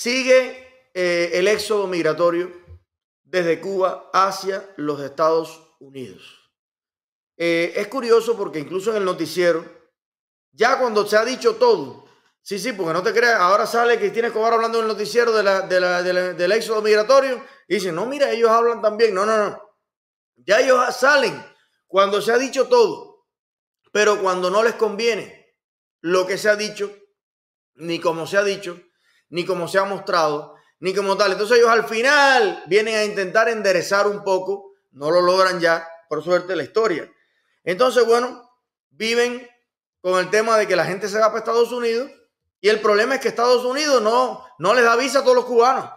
Sigue eh, el éxodo migratorio desde Cuba hacia los Estados Unidos. Eh, es curioso porque incluso en el noticiero, ya cuando se ha dicho todo, sí, sí, porque no te creas, ahora sale que tienes Escobar hablando en el noticiero del éxodo migratorio y dicen, no, mira, ellos hablan también, no, no, no, ya ellos salen cuando se ha dicho todo, pero cuando no les conviene lo que se ha dicho, ni como se ha dicho, ni como se ha mostrado, ni como tal. Entonces ellos al final vienen a intentar enderezar un poco, no lo logran ya, por suerte, la historia. Entonces, bueno, viven con el tema de que la gente se va para Estados Unidos y el problema es que Estados Unidos no, no les da visa a todos los cubanos.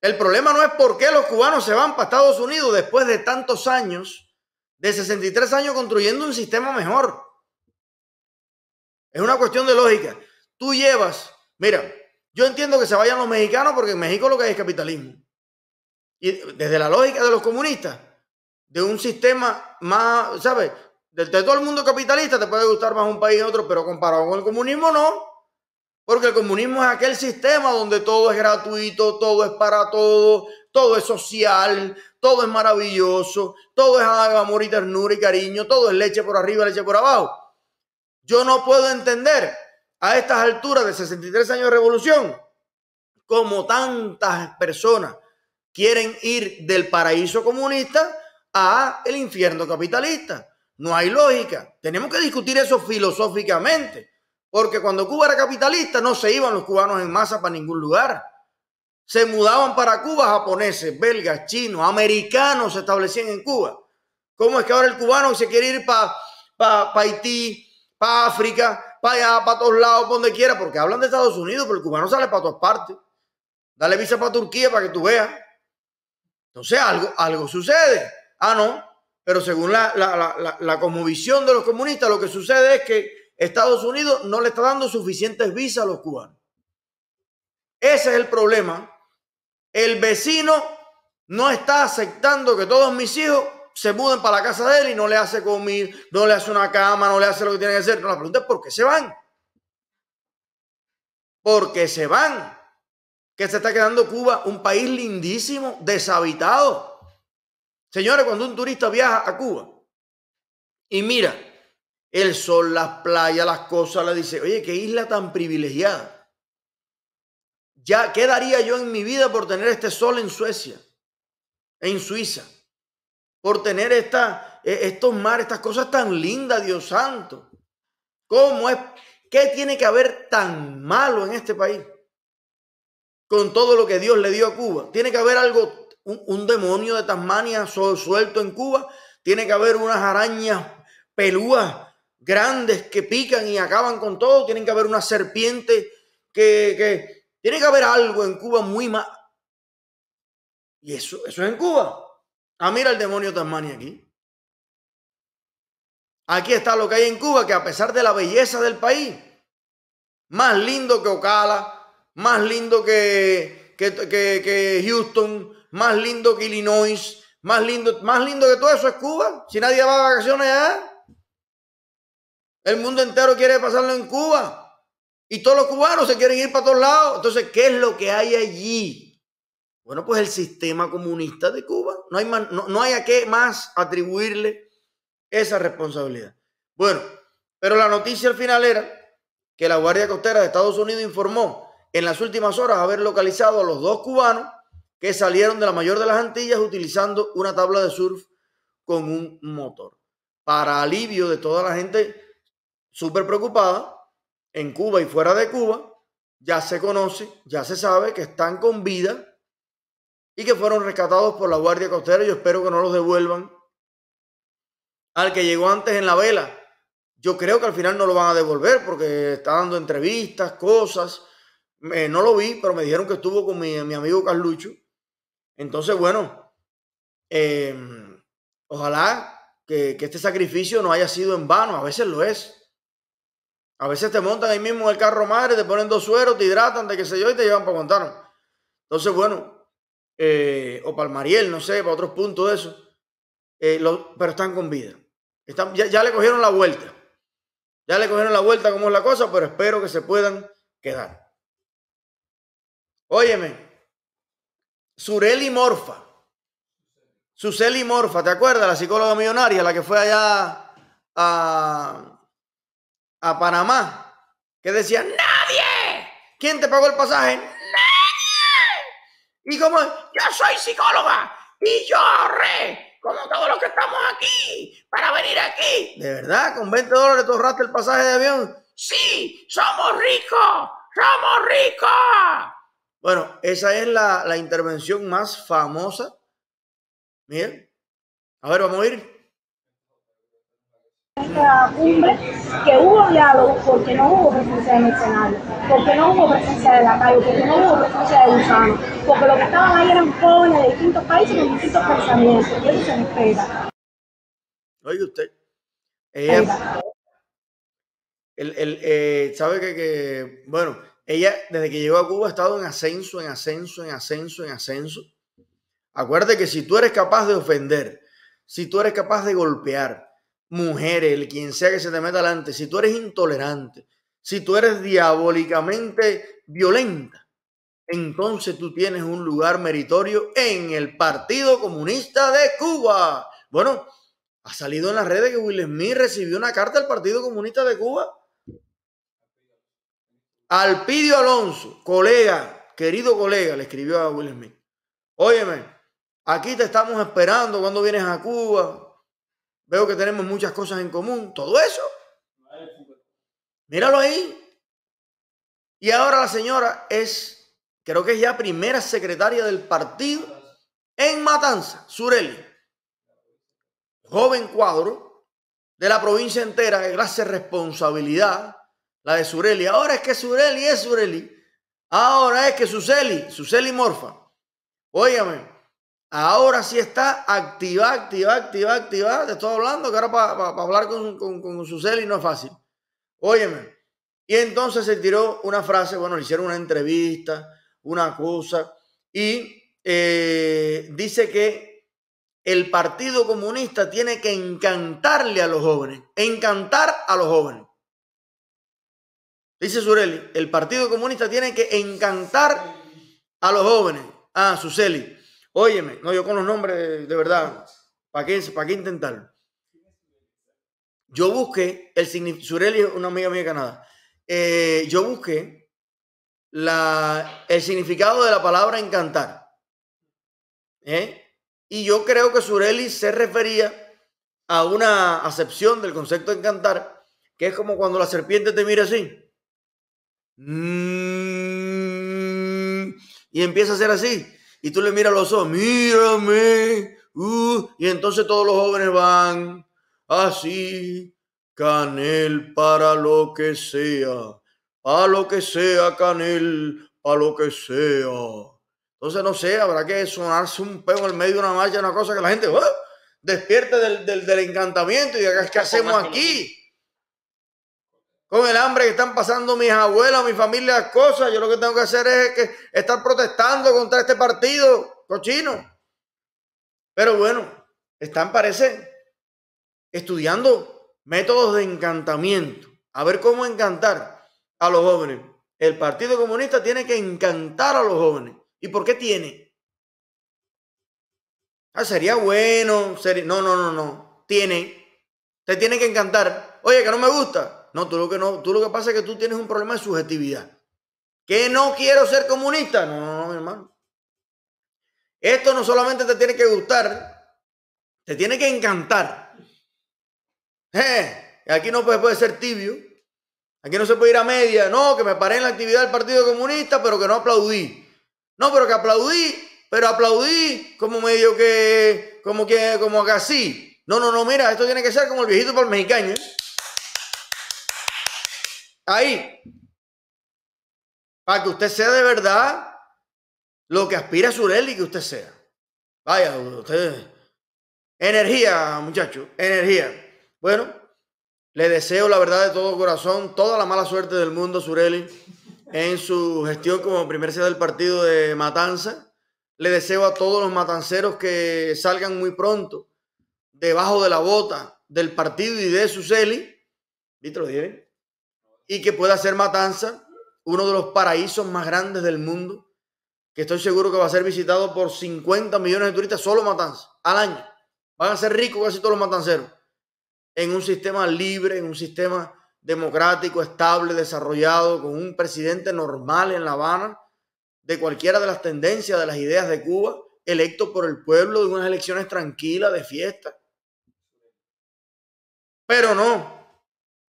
El problema no es por qué los cubanos se van para Estados Unidos después de tantos años, de 63 años construyendo un sistema mejor. Es una cuestión de lógica. Tú llevas, mira, yo entiendo que se vayan los mexicanos porque en México lo que hay es capitalismo. Y desde la lógica de los comunistas, de un sistema más, ¿sabes? De, todo el mundo capitalista te puede gustar más un país que otro, pero comparado con el comunismo no. Porque el comunismo es aquel sistema donde todo es gratuito, todo es para todo, todo es social, todo es maravilloso, todo es amor y ternura y cariño, todo es leche por arriba, leche por abajo. Yo no puedo entender a estas alturas de 63 años de revolución, como tantas personas quieren ir del paraíso comunista a el infierno capitalista. No hay lógica. Tenemos que discutir eso filosóficamente, porque cuando Cuba era capitalista no se iban los cubanos en masa para ningún lugar. Se mudaban para Cuba japoneses, belgas, chinos, americanos se establecían en Cuba. ¿Cómo es que ahora el cubano se quiere ir para Haití, para África, para allá, para todos lados, donde quiera, porque hablan de Estados Unidos, pero el cubano sale para todas partes. Dale visa para Turquía para que tú veas. Entonces algo, algo sucede. Ah, no. Pero según la, la, la de los comunistas, lo que sucede es que Estados Unidos no le está dando suficientes visas a los cubanos. Ese es el problema. El vecino no está aceptando que todos mis hijos se mudan para la casa de él y no le hace comer, no le hace una cama, no le hace lo que tiene que hacer. No, la pregunta es por qué se van. Porque se van. Que se está quedando Cuba un país lindísimo, deshabitado. Señores, cuando un turista viaja a Cuba y mira el sol, las playas, las cosas, le dice, oye, qué isla tan privilegiada. Ya, ¿qué daría yo en mi vida por tener este sol en Suecia? En Suiza por tener esta, e, estos mares, estas cosas tan lindas, Dios santo. ¿Cómo es? ¿Qué tiene que haber tan malo en este país? Con todo lo que Dios le dio a Cuba. Tiene que haber algo, un, demonio de Tasmania suelto en Cuba. Tiene que haber unas arañas pelúas grandes que pican y acaban con todo. Tienen que haber una serpiente que, tiene que haber algo en Cuba muy mal. Y eso, eso es en Cuba. Ah, mira el demonio Tasmania aquí. Aquí está lo que hay en Cuba, que a pesar de la belleza del país, más lindo que Ocala, más lindo que, que, que, Houston, más lindo que Illinois, más lindo, más lindo que todo eso es Cuba. Si nadie va a vacaciones el mundo entero quiere pasarlo en Cuba. Y todos los cubanos se quieren ir para todos lados. Entonces, ¿qué es lo que hay allí? Bueno, pues el sistema comunista de Cuba. No hay, no, hay a qué más atribuirle esa responsabilidad. Bueno, pero la noticia al final era que la Guardia Costera de Estados Unidos informó en las últimas horas haber localizado a los dos cubanos que salieron de la mayor de las Antillas utilizando una tabla de surf con un motor. Para alivio de toda la gente súper preocupada, en Cuba y fuera de Cuba, ya se conoce, ya se sabe que están con vida y que fueron rescatados por la Guardia Costera. Yo espero que no los devuelvan. Al que llegó antes en la vela, yo creo que al final no lo van a devolver porque está dando entrevistas, cosas. no lo vi, pero me dijeron que estuvo con mi, amigo Carlucho. Entonces, bueno, em, ojalá que, este sacrificio no haya sido en vano. A veces lo es. A veces te montan ahí mismo en el carro madre, te ponen dos sueros, te hidratan, de qué sé yo, y te llevan para contar Entonces, bueno, eh, o Palmariel, no sé, para otros puntos de eso, eh, pero están con vida. Están, ya, le cogieron la vuelta. Ya le cogieron la vuelta como es la cosa, pero espero que se puedan quedar. Óyeme, Sureli Morfa. Suseli Morfa, ¿te acuerdas? La psicóloga millonaria, la que fue allá a, a Panamá, que decía, nadie. ¿Quién te pagó el pasaje? Y como yo soy psicóloga y yo ahorré, como todos los que estamos aquí, para venir aquí. ¿De verdad? ¿Con 20 dólares tú ahorraste el pasaje de avión? Sí, somos ricos, somos ricos. Bueno, esa es la, la intervención más famosa. Miren. A ver, vamos a ir esta cumbre que hubo diálogo porque no hubo presencia de mercenarios, porque no hubo presencia de la calle porque no hubo presencia de gusano porque lo que estaban ahí eran jóvenes de distintos países con distintos pensamientos, y eso se respeta. Oye usted, ella, el, el, eh, sabe que, que, bueno, ella desde que llegó a Cuba ha estado en ascenso, en ascenso, en ascenso, en ascenso. Acuérdate que si tú eres capaz de ofender, si tú eres capaz de golpear, mujeres, el quien sea que se te meta delante, si tú eres intolerante, si tú eres diabólicamente violenta, entonces tú tienes un lugar meritorio en el Partido Comunista de Cuba. Bueno, ha salido en las redes que Will Smith recibió una carta del Partido Comunista de Cuba. Alpidio Alonso, colega, querido colega, le escribió a Will Smith. Óyeme, aquí te estamos esperando cuando vienes a Cuba Veo que tenemos muchas cosas en común. Todo eso. Míralo ahí. Y ahora la señora es, creo que es ya primera secretaria del partido en Matanza, Sureli. Joven cuadro de la provincia entera, que hace responsabilidad, la de Sureli. Ahora es que Sureli es Sureli. Ahora es que Suseli, Suseli Morfa. Óigame, Ahora sí está activa, activa, activa, activa. Te estoy hablando que ahora para hablar con, con, no es fácil. Óyeme. Y entonces se tiró una frase, bueno, le hicieron una entrevista, una cosa, y eh, dice que el Partido Comunista tiene que encantarle a los jóvenes, encantar a los jóvenes. Dice Sureli, el Partido Comunista tiene que encantar a los jóvenes. Ah, Suseli. Óyeme, no, yo con los nombres, de, verdad, ¿para qué, para qué intentarlo? Yo busqué el significado, Sureli es una amiga mía de Canadá, eh, yo busqué la, el significado de la palabra encantar. ¿eh? Y yo creo que Sureli se refería a una acepción del concepto encantar, que es como cuando la serpiente te mira así. Mm, y empieza a ser así. Y tú le miras los ojos, mírame. Uh", y entonces todos los jóvenes van así, canel para lo que sea, a lo que sea, canel, para lo que sea. Entonces, no sé, habrá que sonarse un peo en el medio de una marcha, una cosa que la gente ah, despierte del, del, encantamiento y diga, ¿qué hacemos aquí? con el hambre que están pasando mis abuelas, mi familia, cosas. Yo lo que tengo que hacer es que estar protestando contra este partido cochino. Pero bueno, están, parece, estudiando métodos de encantamiento. A ver cómo encantar a los jóvenes. El Partido Comunista tiene que encantar a los jóvenes. ¿Y por qué tiene? Ah, sería bueno. ser. No, no, no, no. Tiene. Te tiene que encantar. Oye, que no me gusta no, tú lo que no, tú lo que pasa es que tú tienes un problema de subjetividad. Que no quiero ser comunista. No, no, no, mi hermano. Esto no solamente te tiene que gustar, te tiene que encantar. Eh, aquí no puede, puede ser tibio. Aquí no se puede ir a media. No, que me paré en la actividad del Partido Comunista, pero que no aplaudí. No, pero que aplaudí, pero aplaudí como medio que, como que, como que así. No, no, no, mira, esto tiene que ser como el viejito para el mexicano. ¿eh? ahí. Para que usted sea de verdad lo que aspira Sureli que usted sea. Vaya, usted. Energía, muchacho, energía. Bueno, le deseo la verdad de todo corazón, toda la mala suerte del mundo, Sureli en su gestión como primer sede del partido de Matanza. Le deseo a todos los matanceros que salgan muy pronto debajo de la bota del partido y de Sureli. ¿Viste lo y que pueda ser matanza, uno de los paraísos más grandes del mundo, que estoy seguro que va a ser visitado por 50 millones de turistas solo matanza al año. Van a ser ricos casi todos los matanceros. En un sistema libre, en un sistema democrático, estable, desarrollado, con un presidente normal en La Habana, de cualquiera de las tendencias, de las ideas de Cuba, electo por el pueblo, de unas elecciones tranquilas, de fiesta. Pero no,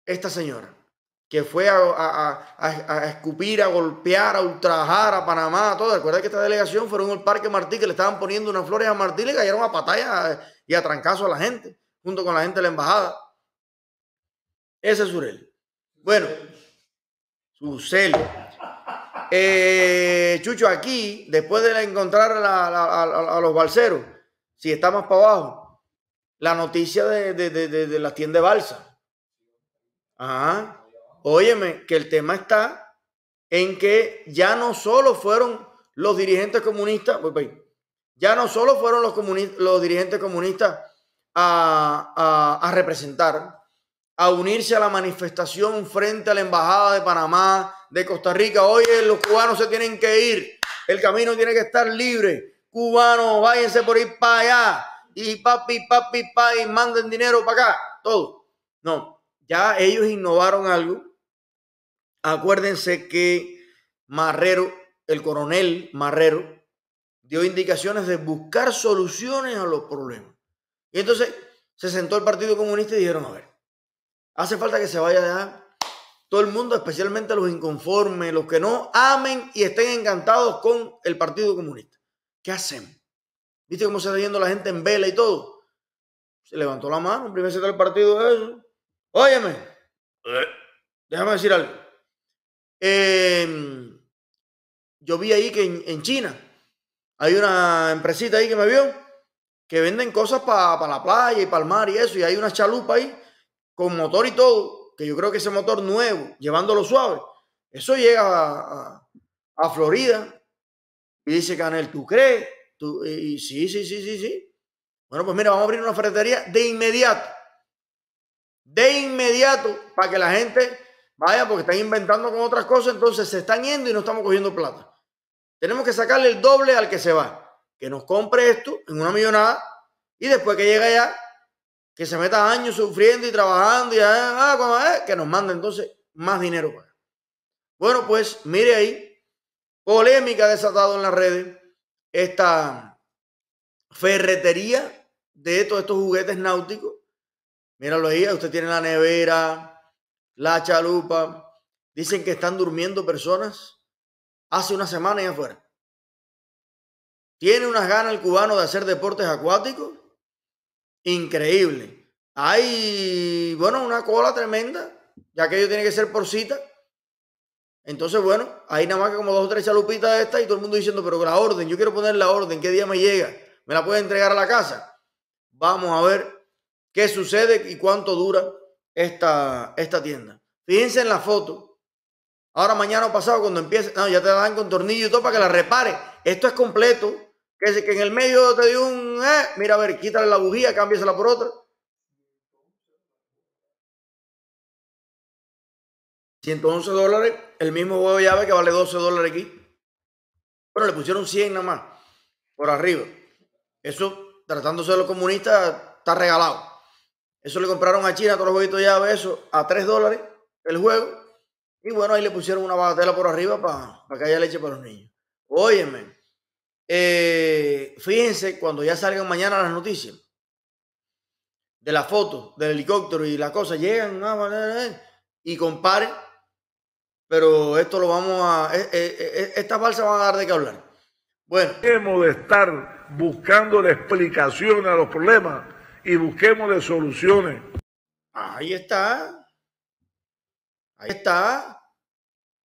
esta señora que fue a, escupir, a golpear, a ultrajar a Panamá, todo. Recuerda que esta delegación fueron al Parque Martí, que le estaban poniendo unas flores a Martí, le cayeron a batalla y a trancazo a la gente, junto con la gente de la embajada. Ese es Surel. Bueno, su Eh, Chucho, aquí, después de encontrar a, los balseros, si está más para abajo, la noticia de, de, de, de las tiendas de balsa. Ajá Óyeme, que el tema está en que ya no solo fueron los dirigentes comunistas, ya no solo fueron los, los dirigentes comunistas a, representar, a unirse a la manifestación frente a la Embajada de Panamá, de Costa Rica. Oye, los cubanos se tienen que ir, el camino tiene que estar libre. Cubanos, váyanse por ir para allá. Y papi, papi, papi, manden dinero para acá. Todo. No, ya ellos innovaron algo Acuérdense que Marrero, el coronel Marrero, dio indicaciones de buscar soluciones a los problemas. Y entonces se sentó el Partido Comunista y dijeron, a ver, hace falta que se vaya dejar todo el mundo, especialmente los inconformes, los que no amen y estén encantados con el Partido Comunista. ¿Qué hacemos? ¿Viste cómo se está yendo la gente en vela y todo? Se levantó la mano, el primer secretario del partido, eso. Óyeme, eh. déjame decir algo. Em, yo vi ahí que en, China hay una empresita ahí que me vio que venden cosas para la playa y para el mar y eso. Y hay una chalupa ahí con motor y todo. Que yo creo que ese motor nuevo, llevándolo suave, eso llega a, Florida. Y dice Canel, ¿tú crees? Y, sí, sí, sí, sí, sí. Bueno, pues mira, vamos a abrir una ferretería de inmediato. De inmediato, para que la gente Vaya, porque están inventando con otras cosas, entonces se están yendo y no estamos cogiendo plata. Tenemos que sacarle el doble al que se va. Que nos compre esto en una millonada y después que llega allá, que se meta años sufriendo y trabajando y ah, ah, ah, que nos manda entonces más dinero Bueno, pues mire ahí, polémica desatado en las redes, esta ferretería de todos estos juguetes náuticos. Míralo ahí, usted tiene la nevera, la chalupa. Dicen que están durmiendo personas hace una semana y afuera. Tiene unas ganas el cubano de hacer deportes acuáticos. Increíble. Hay, bueno, una cola tremenda, ya que ello tiene que ser por cita. Entonces, bueno, hay nada más que como dos o tres chalupitas de estas y todo el mundo diciendo, pero la orden, yo quiero poner la orden, ¿qué día me llega? ¿Me la puede entregar a la casa? Vamos a ver qué sucede y cuánto dura esta, esta tienda. Fíjense en la foto. Ahora mañana o pasado cuando empiece, ya te la dan con tornillo y todo para que la repare. Esto es completo. Que, que en el medio te dio un, eh, mira a ver, quítale la bujía, cámbiasela por otra. 111 dólares, el mismo huevo llave que vale 12 dólares aquí. pero le pusieron 100 nada más, por arriba. Eso, tratándose de los comunistas, está regalado. Eso le compraron a China, todos los jueguitos ya, eso, a 3 dólares el juego. Y bueno, ahí le pusieron una bagatela por arriba para que haya leche para los niños. Óyeme, eh, fíjense cuando ya salgan mañana las noticias de la foto del helicóptero y la cosa, llegan ah, y comparen. Pero esto lo vamos a. E, e, e, esta falsa van a dar de qué hablar. Bueno. Hemos de estar buscando la explicación a los problemas y busquemos de soluciones. Ahí está. Ahí está.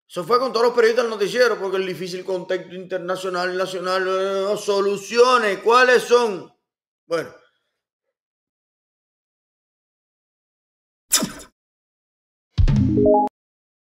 Eso fue con todos los periodistas del noticiero, porque el difícil contexto internacional, nacional, eh, soluciones, ¿cuáles son? Bueno.